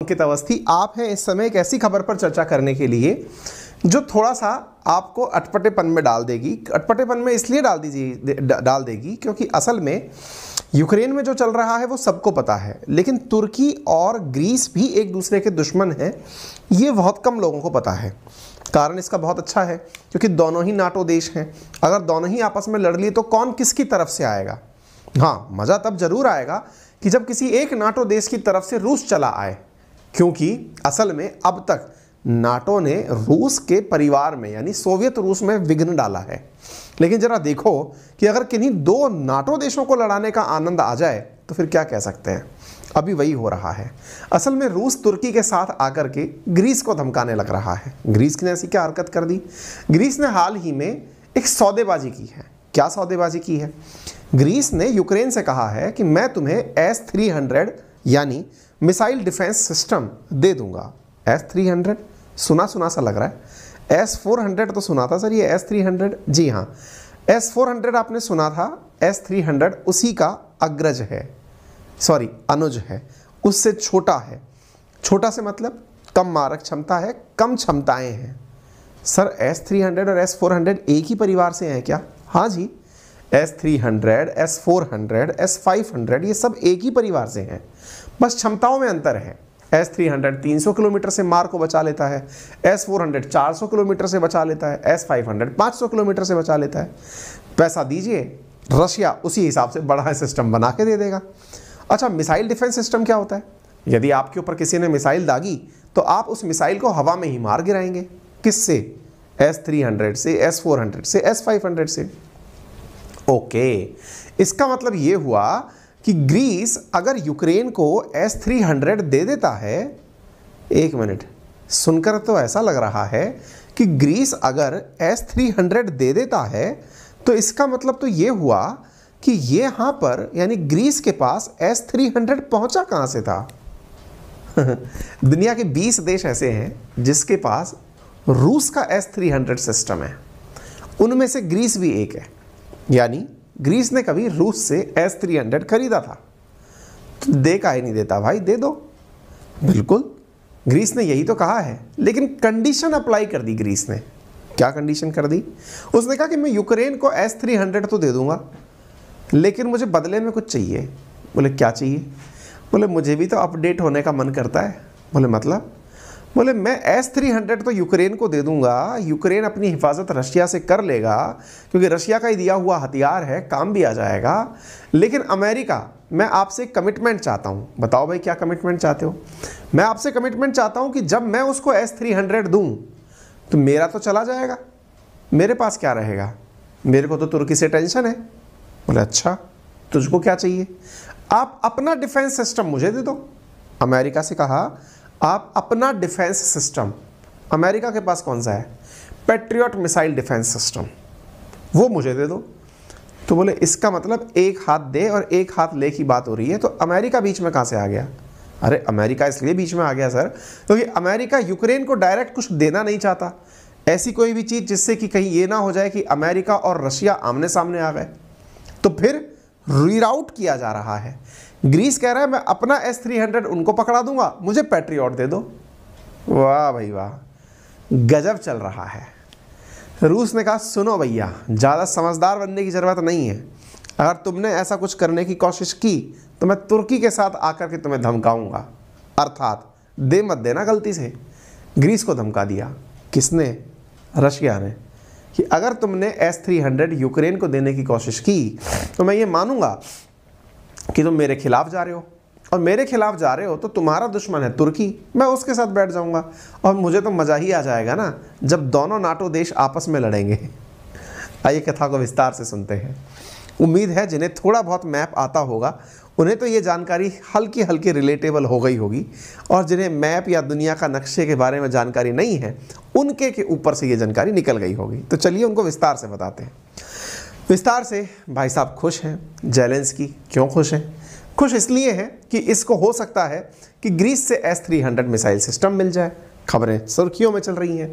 अंकित अवस्थी आप हैं इस समय एक ऐसी खबर पर चर्चा करने के लिए जो थोड़ा सा आपको अटपटेपन में डाल देगी अटपटेपन में इसलिए डाल दीजिए डाल देगी क्योंकि असल में यूक्रेन में जो चल रहा है वो सबको पता है लेकिन तुर्की और ग्रीस भी एक दूसरे के दुश्मन हैं ये बहुत कम लोगों को पता है कारण इसका बहुत अच्छा है क्योंकि दोनों ही नाटो देश हैं अगर दोनों ही आपस में लड़ लिए तो कौन किसकी तरफ से आएगा हाँ मज़ा तब ज़रूर आएगा कि जब किसी एक नाटो देश की तरफ से रूस चला आए क्योंकि असल में अब तक नाटो ने रूस के परिवार में यानी सोवियत रूस में विघ्न डाला है लेकिन जरा देखो कि अगर किन्हीं दो नाटो देशों को लड़ाने का आनंद आ जाए तो फिर क्या कह सकते हैं अभी वही हो रहा है असल में रूस तुर्की के साथ आकर के ग्रीस को धमकाने लग रहा है ग्रीस ने ऐसी क्या हरकत कर दी ग्रीस ने हाल ही में एक सौदेबाजी की है क्या सौदेबाजी की है ग्रीस ने यूक्रेन से कहा है कि मैं तुम्हें एस थ्री हंड्रेड यानी मिसाइल डिफेंस सिस्टम दे दूंगा एस थ्री हंड्रेड सुना सुना सा लग रहा है एस फोर हंड्रेड तो सुना था सर ये एस थ्री हंड्रेड जी हाँ एस फोर हंड्रेड आपने सुना था एस थ्री हंड्रेड उसी का अग्रज है सॉरी अनुज है उससे छोटा है छोटा से मतलब कम मारक क्षमता है कम क्षमताएं हैं सर एस थ्री हंड्रेड और एस फोर हंड्रेड एक ही परिवार से हैं क्या हाँ जी S three hundred S four hundred S five hundred ये सब एक ही परिवार से हैं बस क्षमताओं में अंतर है एस थ्री हंड्रेड तीन सौ किलोमीटर से मार को बचा लेता है एस फोर हंड्रेड चार सौ किलोमीटर से बचा लेता है एस फाइव हंड्रेड पाँच सौ किलोमीटर से बचा लेता है पैसा दीजिए रशिया उसी हिसाब से बड़ा सिस्टम बना के दे देगा अच्छा मिसाइल डिफेंस सिस्टम क्या होता है यदि आपके ऊपर किसी ने मिसाइल दागी तो आप उस मिसाइल को हवा में ही मार गिराएंगे किससे एस थ्री हंड्रेड से एस फोर हंड्रेड से एस फाइव हंड्रेड से ओके इसका मतलब ये हुआ कि ग्रीस अगर यूक्रेन को एस थ्री हंड्रेड दे देता है एक मिनट सुनकर तो ऐसा लग रहा है कि ग्रीस अगर एस थ्री हंड्रेड दे देता है तो इसका मतलब तो ये हुआ कि ये यहाँ पर यानी ग्रीस के पास एस थ्री हंड्रेड पहुँचा कहाँ से था दुनिया के 20 देश ऐसे हैं जिसके पास रूस का एस थ्री हंड्रेड सिस्टम है उनमें से ग्रीस भी एक है यानी ग्रीस ने कभी रूस से एस थ्री हंड्रेड खरीदा था तो दे का ही नहीं देता भाई दे दो बिल्कुल ग्रीस ने यही तो कहा है लेकिन कंडीशन अप्लाई कर दी ग्रीस ने क्या कंडीशन कर दी उसने कहा कि मैं यूक्रेन को एस थ्री हंड्रेड तो दे दूंगा लेकिन मुझे बदले में कुछ चाहिए बोले क्या चाहिए बोले मुझे भी तो अपडेट होने का मन करता है बोले मतलब बोले मैं एस थ्री हंड्रेड तो यूक्रेन को दे दूंगा यूक्रेन अपनी हिफाजत रशिया से कर लेगा क्योंकि रशिया का ही दिया हुआ हथियार है काम भी आ जाएगा लेकिन अमेरिका मैं आपसे कमिटमेंट चाहता हूँ बताओ भाई क्या कमिटमेंट चाहते हो मैं आपसे कमिटमेंट चाहता हूँ कि जब मैं उसको एस थ्री हंड्रेड दूँ तो मेरा तो चला जाएगा मेरे पास क्या रहेगा मेरे को तो तुर्की से टेंशन है बोले अच्छा तुझको क्या चाहिए आप अपना डिफेंस सिस्टम मुझे दे दो अमेरिका से कहा आप अपना डिफेंस सिस्टम अमेरिका के पास कौन सा है पेट्रियट मिसाइल डिफेंस सिस्टम वो मुझे दे दो तो बोले इसका मतलब एक हाथ दे और एक हाथ ले की बात हो रही है तो अमेरिका बीच में कहाँ से आ गया अरे अमेरिका इसलिए बीच में आ गया सर क्योंकि तो अमेरिका यूक्रेन को डायरेक्ट कुछ देना नहीं चाहता ऐसी कोई भी चीज़ जिससे कि कहीं ये ना हो जाए कि अमेरिका और रशिया आमने सामने आ गए तो फिर रीराउट किया जा रहा है ग्रीस कह रहा है मैं अपना एस थ्री हंड्रेड उनको पकड़ा दूंगा मुझे पेट्रियट दे दो वाह भाई वाह गजब चल रहा है रूस ने कहा सुनो भैया ज़्यादा समझदार बनने की ज़रूरत नहीं है अगर तुमने ऐसा कुछ करने की कोशिश की तो मैं तुर्की के साथ आकर के तुम्हें धमकाऊंगा अर्थात दे मत देना गलती से ग्रीस को धमका दिया किसने रशिया ने कि अगर तुमने एस थ्री हंड्रेड यूक्रेन को देने की कोशिश की तो मैं ये मानूंगा कि तुम मेरे खिलाफ जा रहे हो और मेरे खिलाफ जा रहे हो तो तुम्हारा दुश्मन है तुर्की मैं उसके साथ बैठ जाऊंगा और मुझे तो मज़ा ही आ जाएगा ना जब दोनों नाटो देश आपस में लड़ेंगे आइए कथा को विस्तार से सुनते हैं उम्मीद है जिन्हें थोड़ा बहुत मैप आता होगा उन्हें तो ये जानकारी हल्की हल्की रिलेटेबल हो गई होगी और जिन्हें मैप या दुनिया का नक्शे के बारे में जानकारी नहीं है उनके के ऊपर से ये जानकारी निकल गई होगी तो चलिए उनको विस्तार से बताते हैं विस्तार से भाई साहब खुश हैं जैलेंस की क्यों खुश हैं खुश इसलिए हैं कि इसको हो सकता है कि ग्रीस से S three hundred missile system मिल जाए खबरें सुर्खियों में चल रही हैं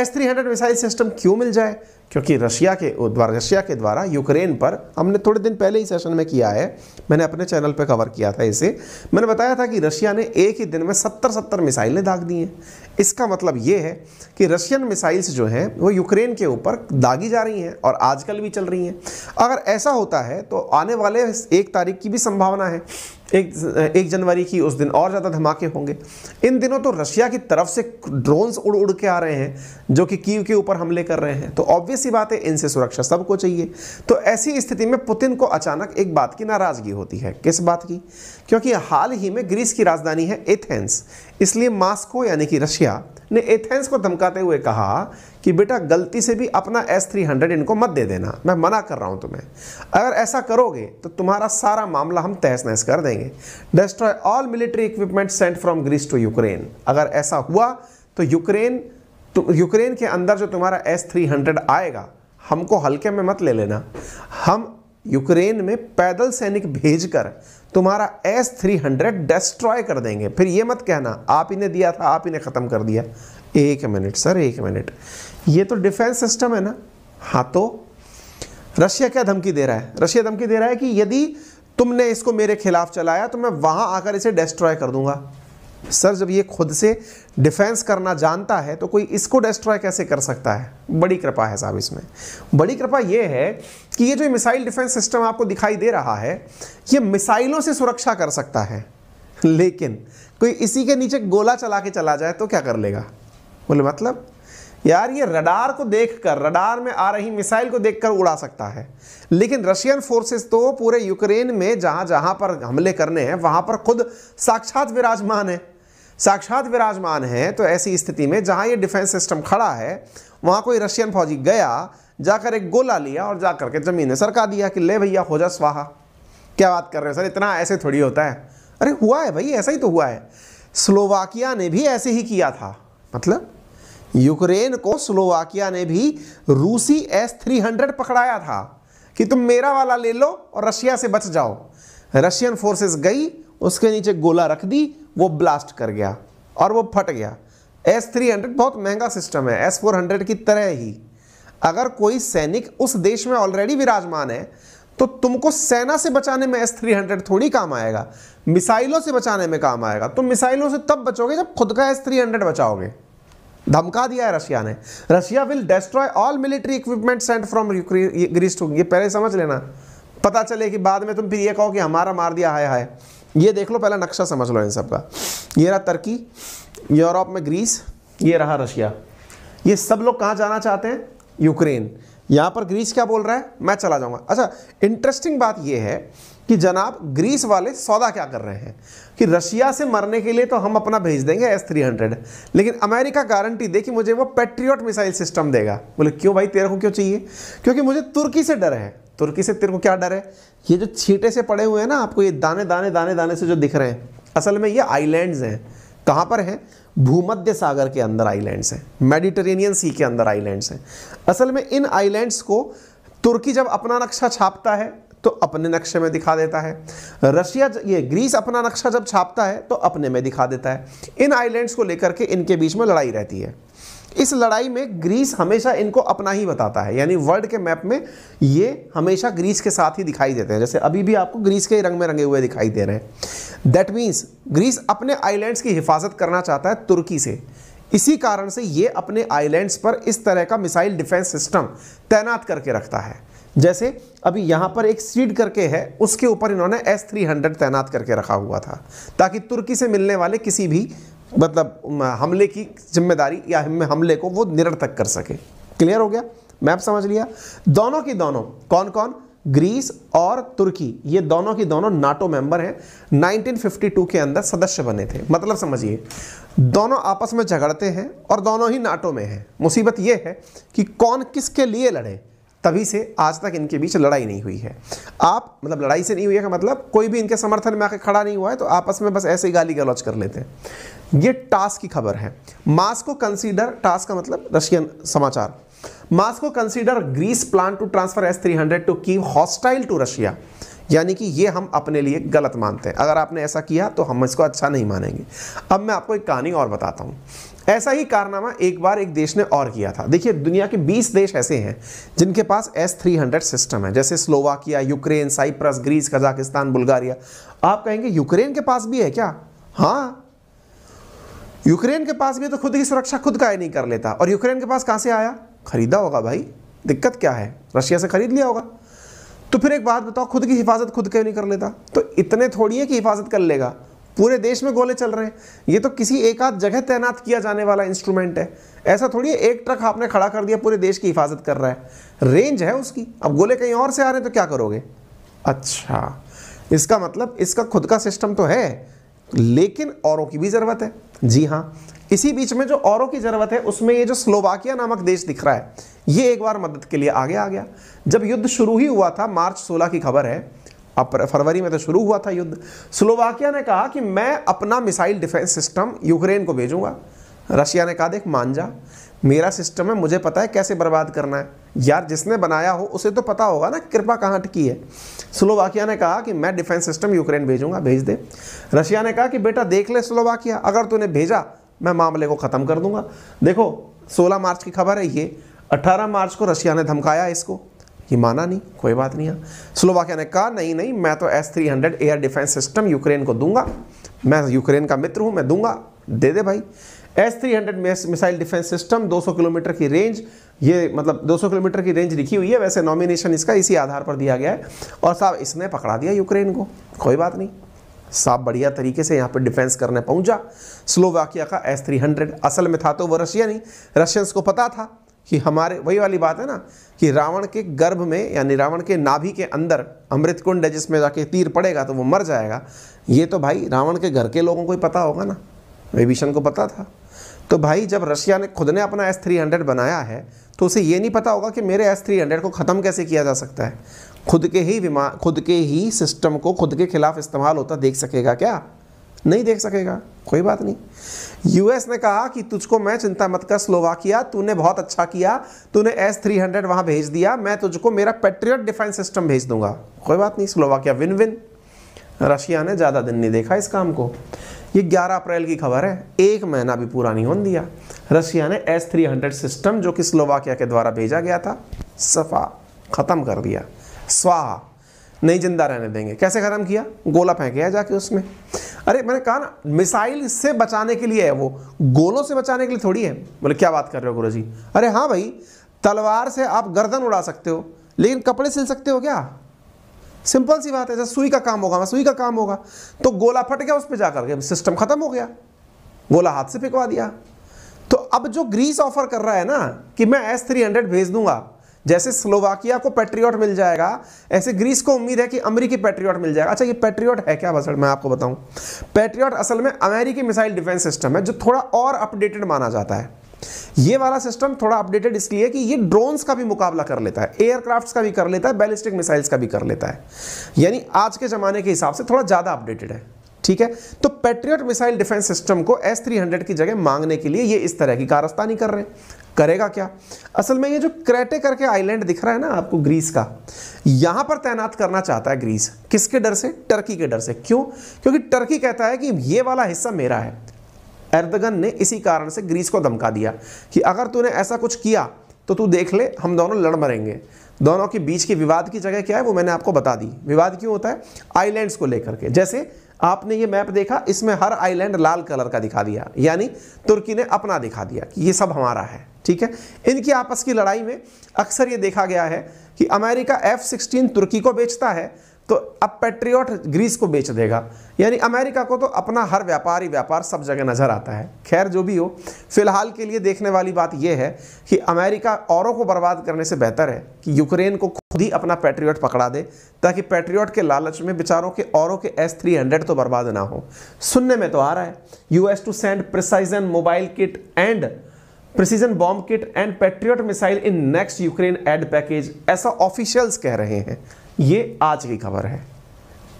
S three hundred missile system क्यों मिल जाए क्योंकि रशिया के द्वारा रशिया के द्वारा यूक्रेन पर हमने थोड़े दिन पहले ही सेशन में किया है मैंने अपने चैनल पर कवर किया था इसे मैंने बताया था कि रशिया ने एक ही दिन में सत्तर सत्तर मिसाइलें दाग दी हैं इसका मतलब ये है कि रशियन मिसाइल्स जो हैं वो यूक्रेन के ऊपर दागी जा रही हैं और आजकल भी चल रही हैं अगर ऐसा होता है तो आने वाले एक तारीख की भी संभावना है एक एक जनवरी की उस दिन और ज़्यादा धमाके होंगे इन दिनों तो रशिया की तरफ से ड्रोन्स उड़ उड़ के आ रहे हैं जो कि कीव के ऊपर हमले कर रहे हैं तो ऑब्वियस ही बात है इनसे सुरक्षा सबको चाहिए तो ऐसी स्थिति में पुतिन को अचानक एक बात की नाराज़गी होती है किस बात की क्योंकि हाल ही में ग्रीस की राजधानी है एथेंस इसलिए मास्को यानी कि रशिया ने एथेंस को धमकाते हुए कहा कि बेटा गलती से भी अपना एस थ्री हंड्रेड इनको मत दे देना मैं मना कर रहा हूँ तुम्हें अगर ऐसा करोगे तो तुम्हारा सारा मामला हम तहस नहस कर देंगे destroy all military equipment sent from Greece to Ukraine अगर ऐसा हुआ तो यूक्रेन यूक्रेन तो के अंदर जो तुम्हारा एस थ्री हंड्रेड आएगा हमको हल्के में मत ले लेना हम यूक्रेन में पैदल सैनिक भेजकर तुम्हारा एस थ्री हंड्रेड डिस्ट्रॉय कर देंगे फिर ये मत कहना आप ही ने दिया था आप ही ने ख़त्म कर दिया एक मिनट सर एक मिनट ये तो डिफेंस सिस्टम है ना हाँ तो रशिया क्या धमकी दे रहा है रशिया धमकी दे रहा है कि यदि तुमने इसको मेरे खिलाफ चलाया तो मैं वहां आकर इसे डिस्ट्रॉय कर दूंगा सर जब ये खुद से डिफेंस करना जानता है तो कोई इसको डिस्ट्रॉय कैसे कर सकता है बड़ी कृपा है साहब इसमें बड़ी कृपा ये है कि ये जो मिसाइल डिफेंस सिस्टम आपको दिखाई दे रहा है ये मिसाइलों से सुरक्षा कर सकता है लेकिन कोई इसी के नीचे गोला चला के चला जाए तो क्या कर लेगा बोले मतलब यार ये रडार को देखकर रडार में आ रही मिसाइल को देखकर उड़ा सकता है लेकिन रशियन फोर्सेस तो पूरे यूक्रेन में जहां जहां पर हमले करने हैं वहां पर खुद साक्षात विराजमान है साक्षात विराजमान है तो ऐसी स्थिति में जहाँ ये डिफेंस सिस्टम खड़ा है वहां कोई रशियन फौजी गया जाकर एक गोला लिया और जा करके ज़मीन में सरका दिया कि ले भैया हो जा स्वाहा क्या बात कर रहे हो सर इतना ऐसे थोड़ी होता है अरे हुआ है भाई ऐसा ही तो हुआ है स्लोवाकिया ने भी ऐसे ही किया था मतलब यूक्रेन को स्लोवाकिया ने भी रूसी एस हंड्रेड पकड़ाया था कि तुम मेरा वाला ले लो और रशिया से बच जाओ रशियन फोर्सेस गई उसके नीचे गोला रख दी वो ब्लास्ट कर गया और वो फट गया एस हंड्रेड बहुत महंगा सिस्टम है एस हंड्रेड की तरह ही अगर कोई सैनिक उस देश में ऑलरेडी विराजमान है तो तुमको सेना से बचाने में एस थ्री हंड्रेड थोड़ी काम आएगा मिसाइलों से बचाने में काम आएगा तुम मिसाइलों से तब बचोगे जब खुद का एस थ्री हंड्रेड बचाओगे धमका दिया है रशिया ने Russia will destroy all military equipment sent from Greece to ये पहले समझ लेना पता चले कि बाद में तुम फिर ये कहो कि हमारा मार दिया हाय हाय ये देख लो पहला नक्शा समझ लो इन सब का ये रहा तुर्की यूरोप में ग्रीस ये रहा रशिया ये सब लोग कहाँ जाना चाहते हैं यूक्रेन यहाँ पर ग्रीस क्या बोल रहा है मैं चला जाऊँगा अच्छा इंटरेस्टिंग बात यह है कि जनाब ग्रीस वाले सौदा क्या कर रहे हैं कि रशिया से मरने के लिए तो हम अपना भेज देंगे एस थ्री हंड्रेड लेकिन अमेरिका गारंटी दे कि मुझे वो पेट्रियट मिसाइल सिस्टम देगा बोले क्यों भाई तेरे को क्यों चाहिए क्योंकि मुझे तुर्की से डर है तुर्की से तेरे को क्या डर है ये जो छीटे से पड़े हुए हैं ना आपको ये दाने दाने दाने दाने से जो दिख रहे हैं असल में ये आईलैंड हैं कहाँ पर हैं भूमध्य सागर के अंदर आईलैंड हैं मेडिटेरेनियन सी के अंदर आईलैंड हैं असल में इन आईलैंड को तुर्की जब अपना नक्शा छापता है तो अपने नक्शे में दिखा देता है रशिया ये ग्रीस अपना नक्शा जब छापता है तो अपने में दिखा देता है इन आइलैंड्स को लेकर के इनके बीच में लड़ाई रहती है इस लड़ाई में ग्रीस हमेशा इनको अपना ही बताता है यानी वर्ल्ड के मैप में ये हमेशा ग्रीस के साथ ही दिखाई देते हैं जैसे अभी भी आपको ग्रीस के ही रंग में रंगे हुए दिखाई दे रहे हैं दैट मीन्स ग्रीस अपने आइलैंड्स की हिफाजत करना चाहता है तुर्की से इसी कारण से ये अपने आइलैंड्स पर इस तरह का मिसाइल डिफेंस सिस्टम तैनात करके रखता है जैसे अभी यहाँ पर एक सीड करके है उसके ऊपर इन्होंने एस थ्री हंड्रेड तैनात करके रखा हुआ था ताकि तुर्की से मिलने वाले किसी भी मतलब हमले की जिम्मेदारी या हमले को वो निरर्थक कर सके क्लियर हो गया मैप समझ लिया दोनों की दोनों कौन कौन ग्रीस और तुर्की ये दोनों की दोनों नाटो मेंबर हैं 1952 के अंदर सदस्य बने थे मतलब समझिए दोनों आपस में झगड़ते हैं और दोनों ही नाटो में हैं मुसीबत ये है कि कौन किसके लिए लड़े तभी से आज तक इनके बीच लड़ाई नहीं हुई है आप मतलब लड़ाई से नहीं हुई है का मतलब कोई भी इनके समर्थन में आके खड़ा नहीं हुआ है तो आपस में बस ऐसे ही गाली गलौज कर लेते हैं ये टास्क की खबर है मास्को को कंसीडर टास्क का मतलब रशियन समाचार Moscow consider Greece plan to transfer S three hundred to Kyiv hostile to Russia यानी कि ये हम अपने लिए गलत मानते हैं अगर आपने ऐसा किया तो हम इसको अच्छा नहीं मानेंगे अब मैं आपको एक कहानी और बताता हूँ ऐसा ही कारनामा एक बार एक देश ने और किया था देखिए दुनिया के 20 देश ऐसे हैं जिनके पास एस थ्री हंड्रेड सिस्टम है जैसे Slovakia Ukraine Cyprus Greece Kazakhstan Bulgaria आप कहेंगे यूक्रेन के पास भी है क्या हाँ यूक्रेन के पास भी तो खुद की सुरक्षा खुद का नहीं कर लेता और यूक्रेन के पास कहाँ से आया खरीदा होगा भाई दिक्कत क्या है रशिया से खरीद लिया होगा तो फिर एक बात बताओ खुद की हिफाजत खुद क्यों नहीं कर लेता तो इतने थोड़ी है कि हिफाजत कर लेगा पूरे देश में गोले चल रहे हैं ये तो किसी एक आध जगह तैनात किया जाने वाला इंस्ट्रूमेंट है ऐसा थोड़ी है एक ट्रक आपने खड़ा कर दिया पूरे देश की हिफाजत कर रहा है रेंज है उसकी अब गोले कहीं और से आ रहे हैं तो क्या करोगे अच्छा इसका मतलब इसका खुद का सिस्टम तो है लेकिन औरों की भी ज़रूरत है जी हाँ इसी बीच में जो औरों की ज़रूरत है उसमें ये जो स्लोवाकिया नामक देश दिख रहा है ये एक बार मदद के लिए आगे आ गया जब युद्ध शुरू ही हुआ था मार्च 16 की खबर है अब फरवरी में तो शुरू हुआ था युद्ध स्लोवाकिया ने कहा कि मैं अपना मिसाइल डिफेंस सिस्टम यूक्रेन को भेजूंगा रशिया ने कहा देख मान जा मेरा सिस्टम है मुझे पता है कैसे बर्बाद करना है यार जिसने बनाया हो उसे तो पता होगा ना कृपा कहाँ अटकी है स्लोवाकिया ने कहा कि मैं डिफेंस सिस्टम यूक्रेन भेजूंगा भेज दे रशिया ने कहा कि बेटा देख ले स्लोवाकिया अगर तूने भेजा मैं मामले को ख़त्म कर दूंगा देखो 16 मार्च की खबर है ये 18 मार्च को रशिया ने धमकाया इसको ये माना नहीं कोई बात नहीं है स्लोवाकिया ने कहा नहीं नहीं मैं तो S three hundred air defence system Ukraine को दूंगा मैं यूक्रेन का मित्र हूँ मैं दूंगा दे दे भाई S three hundred missile defence system दो किलोमीटर की रेंज ये मतलब 200 किलोमीटर की रेंज लिखी हुई है वैसे नॉमिनेशन इसका इसी आधार पर दिया गया है और साहब इसने पकड़ा दिया यूक्रेन को कोई बात नहीं साफ बढ़िया तरीके से यहाँ पर डिफेंस करने पहुँचा स्लोवाकिया का एस थ्री हंड्रेड असल में था तो वो रशिया नहीं रशियंस को पता था कि हमारे वही वाली बात है ना कि रावण के गर्भ में यानी रावण के नाभि के अंदर अमृत कुंड है जिसमें जाके तीर पड़ेगा तो वो मर जाएगा ये तो भाई रावण के घर के लोगों को ही पता होगा ना विभीषण को पता था तो भाई जब रशिया ने खुद ने अपना एस थ्री हंड्रेड बनाया है तो उसे ये नहीं पता होगा कि मेरे एस थ्री हंड्रेड को ख़त्म कैसे किया जा सकता है खुद के ही विमान खुद के ही सिस्टम को खुद के खिलाफ इस्तेमाल होता देख सकेगा क्या नहीं देख सकेगा कोई बात नहीं यूएस ने कहा कि तुझको मैं चिंता मत कर स्लोवाकिया तूने बहुत अच्छा किया तूने एस थ्री हंड्रेड वहाँ भेज दिया मैं तुझको मेरा पेट्रियट डिफेंस सिस्टम भेज दूंगा कोई बात नहीं स्लोवाकिया विन विन रशिया ने ज़्यादा दिन नहीं देखा इस काम को ये 11 अप्रैल की खबर है एक महीना भी पूरा नहीं होने दिया रशिया ने एस थ्री हंड्रेड सिस्टम जो कि स्लोवाकिया के द्वारा भेजा गया था सफा ख़त्म कर दिया स्वाहा नहीं जिंदा रहने देंगे कैसे ख़त्म किया गोला फेंक गया जाके उसमें अरे मैंने कहा ना मिसाइल से बचाने के लिए है वो गोलों से बचाने के लिए थोड़ी है बोले क्या बात कर रहे हो गुरु जी अरे हाँ भाई तलवार से आप गर्दन उड़ा सकते हो लेकिन कपड़े सिल सकते हो क्या सिंपल सी बात है जैसे सुई का काम होगा हाँ, सुई का काम होगा तो गोला फट गया उस पर जाकर के सिस्टम खत्म हो गया गोला हाथ से फेंकवा दिया तो अब जो ग्रीस ऑफर कर रहा है ना कि मैं एस थ्री हंड्रेड भेज दूंगा जैसे स्लोवाकिया को पेट्रियट मिल जाएगा ऐसे ग्रीस को उम्मीद है कि अमरीकी पेट्रियट मिल जाएगा अच्छा ये पेट्रियट है क्या बसर मैं आपको बताऊं पेट्रियट असल में अमेरिकी मिसाइल डिफेंस सिस्टम है जो थोड़ा और अपडेटेड माना जाता है ये वाला सिस्टम थोड़ा अपडेटेड इसलिए कि ये ड्रोन्स का भी मुकाबला कर लेता है एयरक्राफ्ट्स का भी कर लेता है बैलिस्टिक मिसाइल्स का भी कर लेता है यानी आज के ज़माने के हिसाब से थोड़ा ज़्यादा अपडेटेड है ठीक है तो पेट्रियट मिसाइल डिफेंस सिस्टम को एस थ्री हंड्रेड की जगह मांगने के लिए ये इस तरह की कारस्तानी कर रहे हैं करेगा क्या असल में ये जो क्रेटे करके आइलैंड दिख रहा है ना आपको ग्रीस का यहां पर तैनात करना चाहता है ग्रीस किसके डर से टर्की के डर से क्यों क्योंकि टर्की कहता है कि ये वाला हिस्सा मेरा है एर्दगन ने इसी कारण से ग्रीस को धमका दिया कि अगर तूने ऐसा कुछ किया तो तू देख ले हम दोनों लड़ मरेंगे दोनों के बीच के विवाद की जगह क्या है वो मैंने आपको बता दी विवाद क्यों होता है आइलैंड्स को लेकर के जैसे आपने ये मैप देखा इसमें हर आइलैंड लाल कलर का दिखा दिया यानी तुर्की ने अपना दिखा दिया कि ये सब हमारा है ठीक है इनकी आपस की लड़ाई में अक्सर ये देखा गया है कि अमेरिका एफ सिक्सटीन तुर्की को बेचता है तो अब पेट्रियोट ग्रीस को बेच देगा यानी अमेरिका को तो अपना हर व्यापारी व्यापार सब जगह नज़र आता है खैर जो भी हो फिलहाल के लिए देखने वाली बात यह है कि अमेरिका औरों को बर्बाद करने से बेहतर है कि यूक्रेन को खुद ही अपना पेट्रियोट पकड़ा दे ताकि पेट्रियोट के लालच में बेचारों के औरों के एस थ्री हंड्रेड तो बर्बाद ना हो सुनने में तो आ रहा है US to send precision mobile kit and precision bomb kit and Patriot missile in next Ukraine aid package ऐसा ऑफिशियल्स कह रहे हैं ये आज की खबर है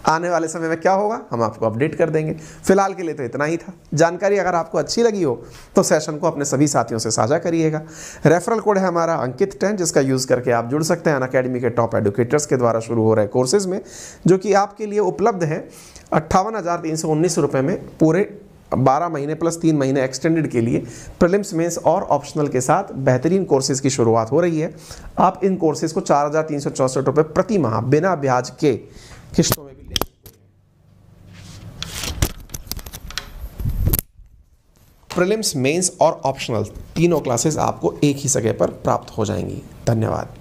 आने वाले समय में क्या होगा हम आपको अपडेट कर देंगे फिलहाल के लिए तो इतना ही था जानकारी अगर आपको अच्छी लगी हो तो सेशन को अपने सभी साथियों से साझा करिएगा रेफरल कोड है हमारा अंकित टेन जिसका यूज़ करके आप जुड़ सकते हैं अन अकेडमी के टॉप एडुकेटर्स के द्वारा शुरू हो रहे कोर्सेज में जो कि आपके लिए उपलब्ध हैं अट्ठावन में पूरे 12 महीने प्लस तीन महीने एक्सटेंडेड के लिए प्रिलिम्स मेंस और ऑप्शनल के साथ बेहतरीन कोर्सेज की शुरुआत हो रही है आप इन कोर्सेज को चार हज़ार तीन सौ प्रति माह बिना ब्याज के किश्तों में भी ले प्रिलिम्स मेंस और ऑप्शनल तीनों क्लासेस आपको एक ही जगह पर प्राप्त हो जाएंगी धन्यवाद